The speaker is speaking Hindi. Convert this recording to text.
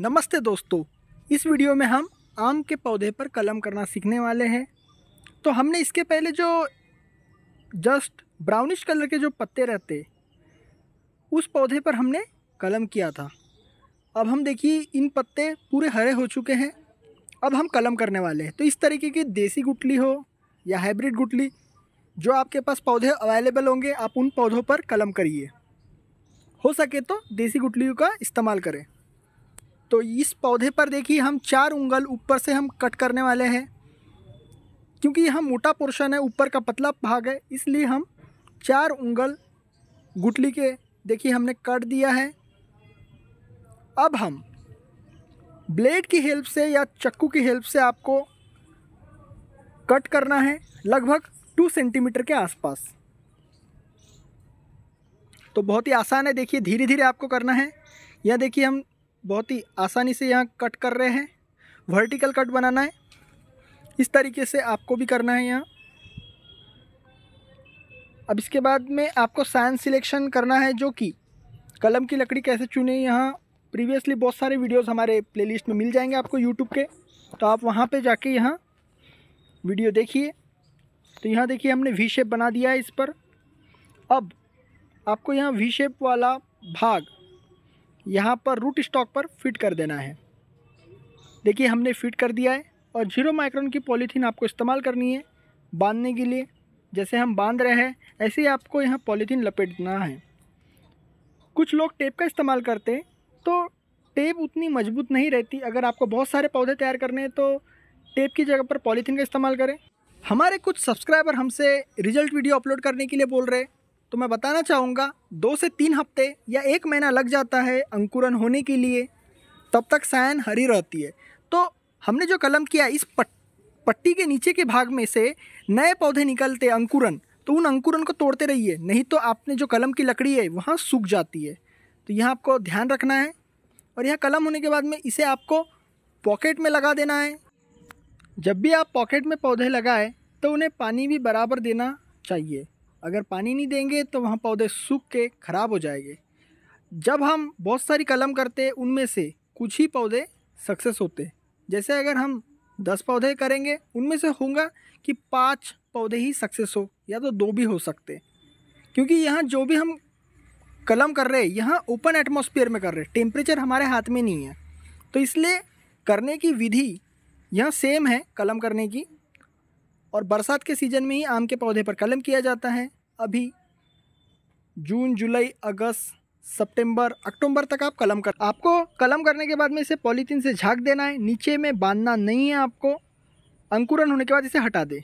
नमस्ते दोस्तों इस वीडियो में हम आम के पौधे पर कलम करना सीखने वाले हैं तो हमने इसके पहले जो जस्ट ब्राउनिश कलर के जो पत्ते रहते उस पौधे पर हमने कलम किया था अब हम देखिए इन पत्ते पूरे हरे हो चुके हैं अब हम कलम करने वाले हैं तो इस तरीके की देसी गुटली हो या हाइब्रिड गुटली जो आपके पास पौधे अवेलेबल होंगे आप उन पौधों पर कलम करिए हो सके तो देसी गुटलियों का इस्तेमाल करें तो इस पौधे पर देखिए हम चार उंगल ऊपर से हम कट करने वाले हैं क्योंकि यहाँ मोटा पोर्शन है ऊपर का पतला भाग है इसलिए हम चार उंगल गुटली के देखिए हमने कट दिया है अब हम ब्लेड की हेल्प से या चक्कू की हेल्प से आपको कट करना है लगभग टू सेंटीमीटर के आसपास तो बहुत ही आसान है देखिए धीरे धीरे आपको करना है या देखिए हम बहुत ही आसानी से यहाँ कट कर रहे हैं वर्टिकल कट बनाना है इस तरीके से आपको भी करना है यहाँ अब इसके बाद में आपको साइंस सिलेक्शन करना है जो कि कलम की लकड़ी कैसे चुने यहाँ प्रीवियसली बहुत सारे वीडियोस हमारे प्लेलिस्ट में मिल जाएंगे आपको यूट्यूब के तो आप वहाँ पे जाके यहाँ वीडियो देखिए तो यहाँ देखिए हमने वी शेप बना दिया है इस पर अब आपको यहाँ वी शेप वाला भाग यहाँ पर रूट स्टॉक पर फिट कर देना है देखिए हमने फिट कर दिया है और जीरो माइक्रोन की पॉलीथीन आपको इस्तेमाल करनी है बांधने के लिए जैसे हम बांध रहे हैं ऐसे ही आपको यहाँ पॉलीथीन लपेटना है कुछ लोग टेप का इस्तेमाल करते हैं तो टेप उतनी मजबूत नहीं रहती अगर आपको बहुत सारे पौधे तैयार करने हैं तो टेप की जगह पर पॉलीथीन का इस्तेमाल करें हमारे कुछ सब्सक्राइबर हमसे रिजल्ट वीडियो अपलोड करने के लिए बोल रहे हैं तो मैं बताना चाहूँगा दो से तीन हफ्ते या एक महीना लग जाता है अंकुरन होने के लिए तब तक सायन हरी रहती है तो हमने जो कलम किया इस पट पट्टी के नीचे के भाग में से नए पौधे निकलते अंकुरन तो उन अंकुरन को तोड़ते रहिए नहीं तो आपने जो कलम की लकड़ी है वहाँ सूख जाती है तो यहाँ आपको ध्यान रखना है और यह कलम होने के बाद में इसे आपको पॉकेट में लगा देना है जब भी आप पॉकेट में पौधे लगाएं तो उन्हें पानी भी बराबर देना चाहिए अगर पानी नहीं देंगे तो वहाँ पौधे सूख के ख़राब हो जाएंगे जब हम बहुत सारी कलम करते हैं उनमें से कुछ ही पौधे सक्सेस होते जैसे अगर हम दस पौधे करेंगे उनमें से होगा कि पाँच पौधे ही सक्सेस हो या तो दो भी हो सकते क्योंकि यहाँ जो भी हम कलम कर रहे हैं यहाँ ओपन एटमोसफियर में कर रहे हैं टेम्परेचर हमारे हाथ में नहीं है तो इसलिए करने की विधि यह सेम है कलम करने की और बरसात के सीज़न में ही आम के पौधे पर कलम किया जाता है अभी जून जुलाई अगस्त सितंबर अक्टूबर तक आप कलम कर आपको कलम करने के बाद में इसे पॉलीथीन से झाँक देना है नीचे में बांधना नहीं है आपको अंकुरन होने के बाद इसे हटा दें